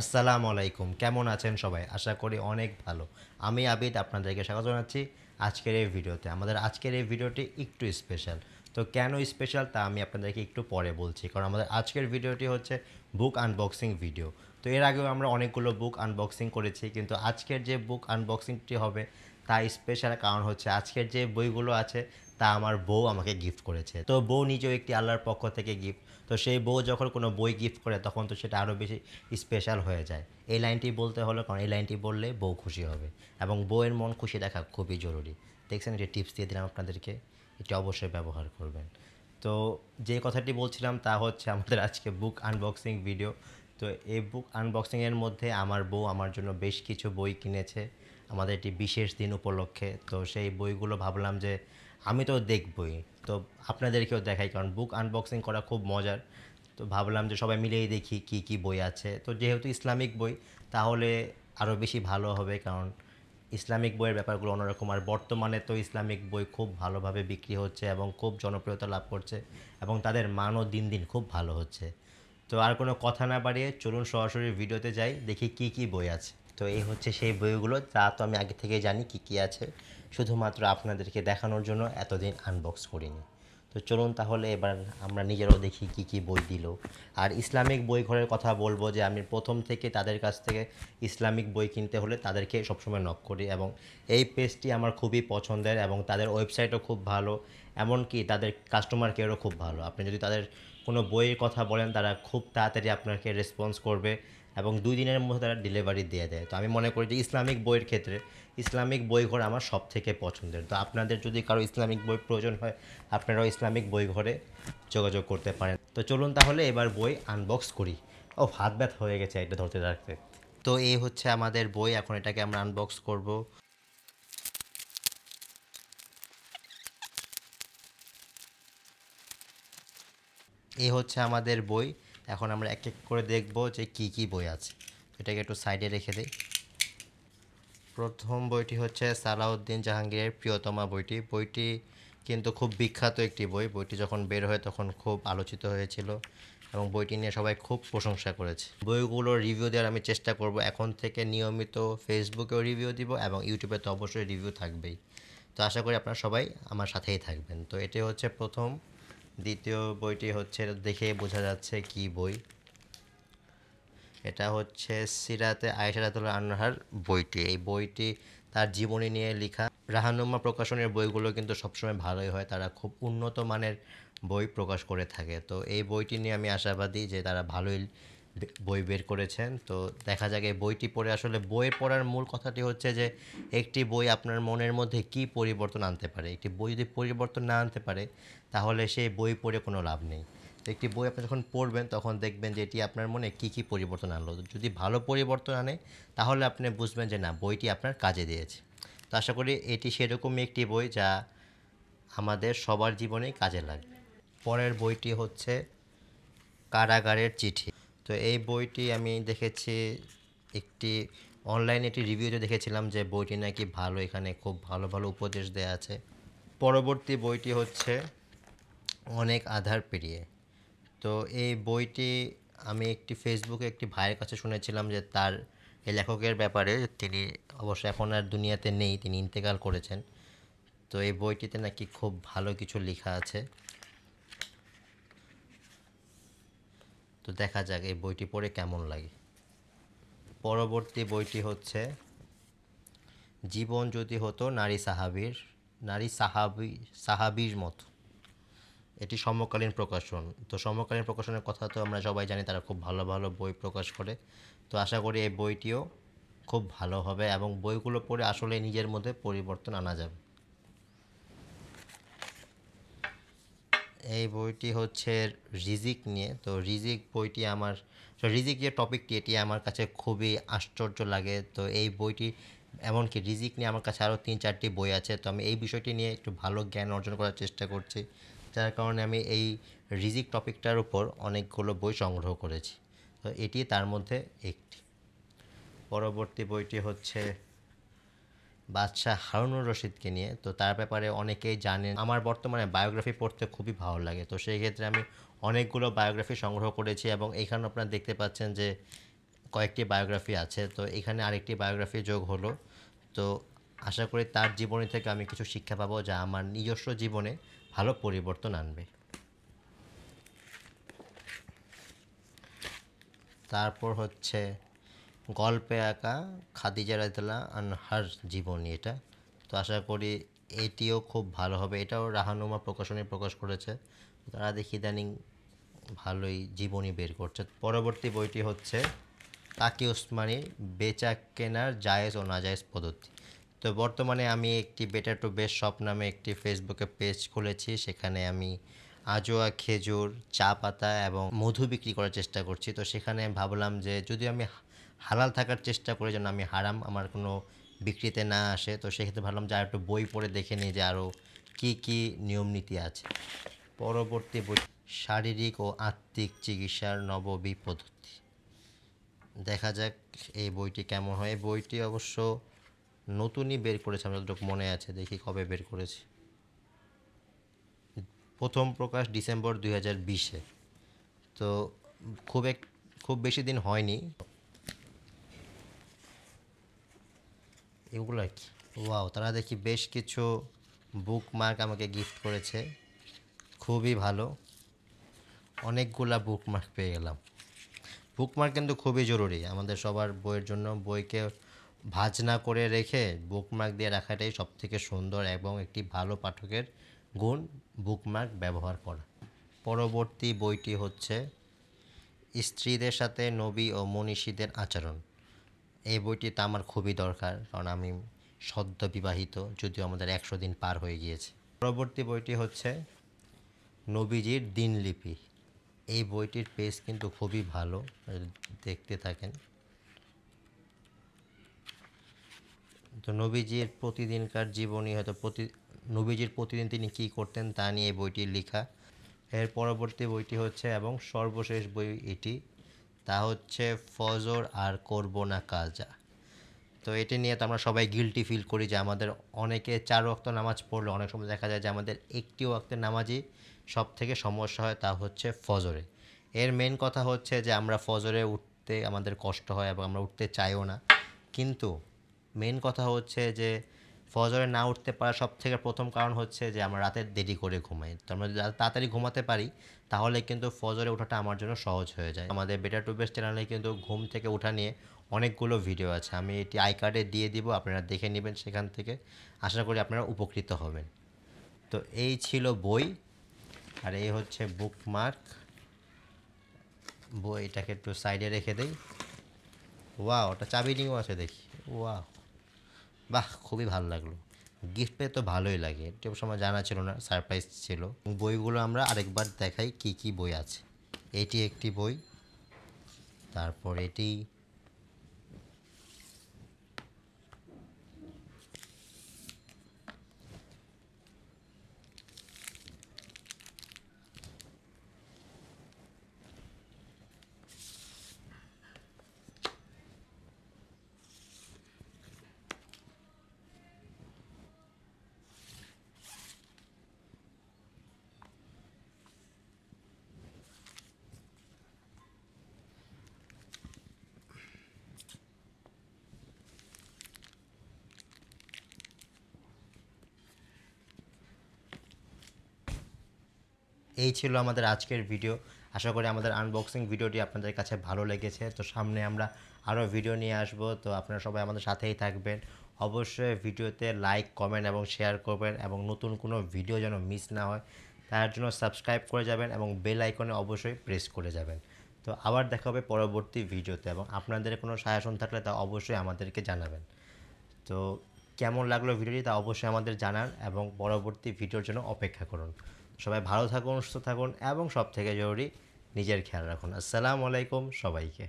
আসসালামু আলাইকুম কেমন আছেন সবাই আশা করি অনেক ভালো আমি আবিদ আপনাদেরকে স্বাগত জানাচ্ছি আজকের এই ভিডিওতে আমাদের আজকের এই ভিডিওটি একটু স্পেশাল তো কেন স্পেশাল তা আমি আপনাদেরকে একটু পরে বলছি কারণ আমাদের আজকের ভিডিওটি হচ্ছে বুক আনবক্সিং ভিডিও তো এর আগেও আমরা অনেকগুলো বুক আনবক্সিং করেছি কিন্তু আজকের যে বুক আনবক্সিংটি হবে তা স্পেশাল কারণ হচ্ছে আজকের যে বইগুলো আছে তা আমার বউ আমাকে গিফট করেছে তো বউ নিজেও একটি আল্লাহর পক্ষ থেকে গিফট তো সেই বউ যখন কোনো বই গিফট করে তখন তো সেটা আরও বেশি স্পেশাল হয়ে যায় এই লাইনটি বলতে হলো কারণ এই লাইনটি বললে বউ খুশি হবে এবং বউয়ের মন খুশি দেখা খুবই জরুরি দেখছেন এটি টিপস দিয়ে দিলাম আপনাদেরকে এটি অবশ্যই ব্যবহার করবেন তো যে কথাটি বলছিলাম তা হচ্ছে আমাদের আজকে বুক আনবক্সিং ভিডিও তো এই বুক আনবক্সিংয়ের মধ্যে আমার বউ আমার জন্য বেশ কিছু বই কিনেছে আমাদের একটি বিশেষ দিন উপলক্ষে তো সেই বইগুলো ভাবলাম যে আমি তো দেখবই তো আপনাদেরকেও দেখাই কারণ বুক আনবক্সিং করা খুব মজার তো ভাবলাম যে সবাই মিলেই দেখি কি কি বই আছে তো যেহেতু ইসলামিক বই তাহলে আরও বেশি ভালো হবে কারণ ইসলামিক বইয়ের ব্যাপারগুলো অন্যরকম আর বর্তমানে তো ইসলামিক বই খুব ভালোভাবে বিক্রি হচ্ছে এবং খুব জনপ্রিয়তা লাভ করছে এবং তাদের মানও দিন দিন খুব ভালো হচ্ছে তো আর কোনো কথা না বাড়িয়ে চলুন সরাসরি ভিডিওতে যাই দেখি কি কি বই আছে তো এই হচ্ছে সেই বইগুলো তা তো আমি আগে থেকে জানি কি কি আছে শুধুমাত্র আপনাদেরকে দেখানোর জন্য এতদিন আনবক্স করিনি তো চলুন তাহলে এবার আমরা নিজেরাও দেখি কি কি বই দিল আর ইসলামিক বই ঘরের কথা বলবো যে আমি প্রথম থেকে তাদের কাছ থেকে ইসলামিক বই কিনতে হলে তাদেরকে সবসময় নক করি এবং এই পেজটি আমার খুবই পছন্দের এবং তাদের ওয়েবসাইটও খুব ভালো এমনকি তাদের কাস্টমার কেয়ারও খুব ভালো আপনি যদি তাদের কোনো বইয়ের কথা বলেন তারা খুব তাড়াতাড়ি আপনাকে রেসপন্স করবে এবং দুই দিনের মধ্যে তারা ডেলিভারি দিয়ে দেয় তো আমি মনে করি যে ইসলামিক বইয়ের ক্ষেত্রে ইসলামিক বইঘর আমার সব থেকে পছন্দের তো আপনাদের যদি কারো ইসলামিক বই প্রয়োজন হয় আপনারাও ইসলামিক বইঘরে যোগাযোগ করতে পারেন তো চলুন তাহলে এবার বই আনবক্স করি ও হাত ব্যথা হয়ে গেছে এটা ধরতে রাখতে তো এই হচ্ছে আমাদের বই এখন এটাকে আমরা আনবক্স করব এই হচ্ছে আমাদের বই এখন আমরা এক এক করে দেখব যে কি কি বই আছে এটাকে একটু সাইডে রেখে দিই প্রথম বইটি হচ্ছে সালাউদ্দিন জাহাঙ্গীরের প্রিয়তমা বইটি বইটি কিন্তু খুব বিখ্যাত একটি বই বইটি যখন বের হয় তখন খুব আলোচিত হয়েছিল এবং বইটি নিয়ে সবাই খুব প্রশংসা করেছে বইগুলোর রিভিউ দেওয়ার আমি চেষ্টা করব এখন থেকে নিয়মিত ফেসবুকেও রিভিউ দিব এবং ইউটিউবে তো অবশ্যই রিভিউ থাকবেই তো আশা করি আপনারা সবাই আমার সাথেই থাকবেন তো এটি হচ্ছে প্রথম দ্বিতীয় বইটি হচ্ছে দেখে বোঝা যাচ্ছে কি বই এটা হচ্ছে সিরাতে আয়সারাতুল আনহার বইটি এই বইটি তার জীবনী নিয়ে লেখা রাহানুমা প্রকাশনের বইগুলো কিন্তু সবসময় ভালোই হয় তারা খুব উন্নত মানের বই প্রকাশ করে থাকে তো এই বইটি নিয়ে আমি আশাবাদী যে তারা ভালোই বই বের করেছেন তো দেখা যাক এই বইটি পড়ে আসলে বই পড়ার মূল কথাটি হচ্ছে যে একটি বই আপনার মনের মধ্যে কি পরিবর্তন আনতে পারে একটি বই যদি পরিবর্তন না আনতে পারে তাহলে সেই বই পড়ে কোনো লাভ নেই একটি বই আপনি যখন পড়বেন তখন দেখবেন যে এটি আপনার মনে কি কি পরিবর্তন আনলো যদি ভালো পরিবর্তন আনে তাহলে আপনি বুঝবেন যে না বইটি আপনার কাজে দিয়েছে তো আশা করি এটি সেরকমই একটি বই যা আমাদের সবার জীবনেই কাজে লাগবে পরের বইটি হচ্ছে কারাগারের চিঠি তো এই বইটি আমি দেখেছি একটি অনলাইনে একটি রিভিউতে দেখেছিলাম যে বইটি নাকি ভালো এখানে খুব ভালো ভালো উপদেশ দেয়া আছে পরবর্তী বইটি হচ্ছে অনেক আধার পেরিয়ে তো এই বইটি আমি একটি ফেসবুকে একটি ভাইয়ের কাছে শুনেছিলাম যে তার এই লেখকের ব্যাপারে তিনি অবশ্য এখন আর দুনিয়াতে নেই তিনি ইন্তেকাল করেছেন তো এই বইটিতে নাকি খুব ভালো কিছু লেখা আছে তো দেখা যাক এই বইটি পড়ে কেমন লাগে পরবর্তী বইটি হচ্ছে জীবন যদি হতো নারী সাহাবির নারী সাহাবি সাহাবির মতো এটি সমকালীন প্রকাশন তো সমকালীন প্রকাশনের কথা তো আমরা সবাই জানি তারা খুব ভালো ভালো বই প্রকাশ করে তো আশা করি এই বইটিও খুব ভালো হবে এবং বইগুলো পড়ে আসলে নিজের মধ্যে পরিবর্তন আনা যাবে এই বইটি হচ্ছে রিজিক নিয়ে তো রিজিক বইটি আমার রিজিক যে টপিকটি এটি আমার কাছে খুবই আশ্চর্য লাগে তো এই বইটি এমনকি রিজিক নিয়ে আমার কাছে আরও তিন চারটি বই আছে তো আমি এই বিষয়টি নিয়ে একটু ভালো জ্ঞান অর্জন করার চেষ্টা করছি যার কারণে আমি এই রিজিক টপিকটার উপর অনেকগুলো বই সংগ্রহ করেছি তো এটি তার মধ্যে একটি পরবর্তী বইটি হচ্ছে বাদশাহ হারুনুর রশিদকে নিয়ে তো তার ব্যাপারে অনেকেই জানেন আমার বর্তমানে বায়োগ্রাফি পড়তে খুবই ভালো লাগে তো সেই ক্ষেত্রে আমি অনেকগুলো বায়োগ্রাফি সংগ্রহ করেছি এবং এখানে আপনারা দেখতে পাচ্ছেন যে কয়েকটি বায়োগ্রাফি আছে তো এখানে আরেকটি বায়োগ্রাফি যোগ হলো তো আশা করি তার জীবনী থেকে আমি কিছু শিক্ষা পাবো যা আমার নিজস্ব জীবনে ভালো পরিবর্তন আনবে তারপর হচ্ছে গল্পে আঁকা খাদিজা রাইতলা আনহার জীবনী এটা তো আশা করি এটিও খুব ভালো হবে এটাও রাহানুমা প্রকাশনী প্রকাশ করেছে তারা দেখি ইদানিং ভালোই জীবনী বের করছে পরবর্তী বইটি হচ্ছে তাকি উসমানির বেচা কেনার জায়েজ ও নাজায়েজ পদ্ধতি তো বর্তমানে আমি একটি বেটার টু বেস্ট শপ নামে একটি ফেসবুকে পেজ খুলেছি সেখানে আমি আজোয়া খেজুর চা পাতা এবং মধু বিক্রি করার চেষ্টা করছি তো সেখানে ভাবলাম যে যদি আমি হালাল থাকার চেষ্টা করে যেন আমি হারাম আমার কোনো বিক্রিতে না আসে তো সেক্ষেত্রে ভাবলাম যে আর একটু বই পড়ে দেখে নিই যে আরও কী কী নিয়মনীতি আছে পরবর্তী বই শারীরিক ও আত্মিক চিকিৎসার নববি পদ্ধতি দেখা যাক এই বইটি কেমন হয় বইটি অবশ্য নতুনই বের করেছে আমার যতটুকু মনে আছে দেখি কবে বের করেছে প্রথম প্রকাশ ডিসেম্বর দুই হাজার বিশে তো খুব এক খুব বেশি দিন হয়নি এগুলো আর কি ওয়াও তারা দেখি বেশ কিছু বুক মার্ক আমাকে গিফট করেছে খুবই ভালো অনেকগুলা বুক মার্ক পেয়ে গেলাম বুক মার্ক কিন্তু খুবই জরুরি আমাদের সবার বইয়ের জন্য বইকে ভাজ না করে রেখে বুক মার্ক দিয়ে রাখাটাই সবথেকে সুন্দর এবং একটি ভালো পাঠকের গুণ বুক মার্ক ব্যবহার করা পরবর্তী বইটি হচ্ছে স্ত্রীদের সাথে নবী ও মনীষীদের আচরণ এই বইটি তো আমার খুবই দরকার কারণ আমি সদ্য বিবাহিত যদিও আমাদের একশো দিন পার হয়ে গিয়েছে পরবর্তী বইটি হচ্ছে নবীজির দিনলিপি এই বইটির পেজ কিন্তু খুবই ভালো দেখতে থাকেন তো নবীজির প্রতিদিনকার জীবনী হয়তো প্রতি নবীজির প্রতিদিন তিনি কি করতেন তা নিয়ে বইটি লেখা এর পরবর্তী বইটি হচ্ছে এবং সর্বশেষ বই এটি তা হচ্ছে ফজর আর করব না কাজা তো এটা নিয়ে তো আমরা সবাই গিলটি ফিল করি যে আমাদের অনেকে চার ওয়াক্ত নামাজ পড়লে অনেক সময় দেখা যায় যে আমাদের একটি ওয়াক্তের নামাজই সব থেকে সমস্যা হয় তা হচ্ছে ফজরে এর মেন কথা হচ্ছে যে আমরা ফজরে উঠতে আমাদের কষ্ট হয় এবং আমরা উঠতে চাইও না কিন্তু মেন কথা হচ্ছে যে ফজরে না উঠতে পারা সব থেকে প্রথম কারণ হচ্ছে যে আমরা রাতে দেরি করে ঘুমাই তো আমরা যদি তাড়াতাড়ি ঘুমাতে পারি তাহলে কিন্তু ফজরে ওঠাটা আমার জন্য সহজ হয়ে যায় আমাদের বেটার টু বেস্ট চ্যানেলে কিন্তু ঘুম থেকে ওঠা নিয়ে অনেকগুলো ভিডিও আছে আমি এটি আই কার্ডে দিয়ে দিব আপনারা দেখে নেবেন সেখান থেকে আশা করি আপনারা উপকৃত হবেন তো এই ছিল বই আর এই হচ্ছে বুকমার্ক বইটাকে একটু সাইডে রেখে দেই ওয়া ওটা চাবি নিয়েও আছে দেখি ওয়া বাহ খুবই ভালো লাগলো গিফট পেয়ে তো ভালোই লাগে এটা সময় জানা ছিল না সারপ্রাইজ ছিল বইগুলো আমরা আরেকবার দেখাই কি কি বই আছে এটি একটি বই তারপর এটি এই ছিল আমাদের আজকের ভিডিও আশা করি আমাদের আনবক্সিং ভিডিওটি আপনাদের কাছে ভালো লেগেছে তো সামনে আমরা আরও ভিডিও নিয়ে আসব তো আপনারা সবাই আমাদের সাথেই থাকবেন অবশ্যই ভিডিওতে লাইক কমেন্ট এবং শেয়ার করবেন এবং নতুন কোনো ভিডিও যেন মিস না হয় তার জন্য সাবস্ক্রাইব করে যাবেন এবং বেল আইকনে অবশ্যই প্রেস করে যাবেন তো আবার দেখা হবে পরবর্তী ভিডিওতে এবং আপনাদের কোনো সায়াসন থাকলে তা অবশ্যই আমাদেরকে জানাবেন তো কেমন লাগলো ভিডিওটি তা অবশ্যই আমাদের জানান এবং পরবর্তী ভিডিওর জন্য অপেক্ষা করুন সবাই ভালো থাকুন সুস্থ থাকুন এবং সব থেকে জরুরি নিজের খেয়াল রাখুন আসসালামু আলাইকুম সবাইকে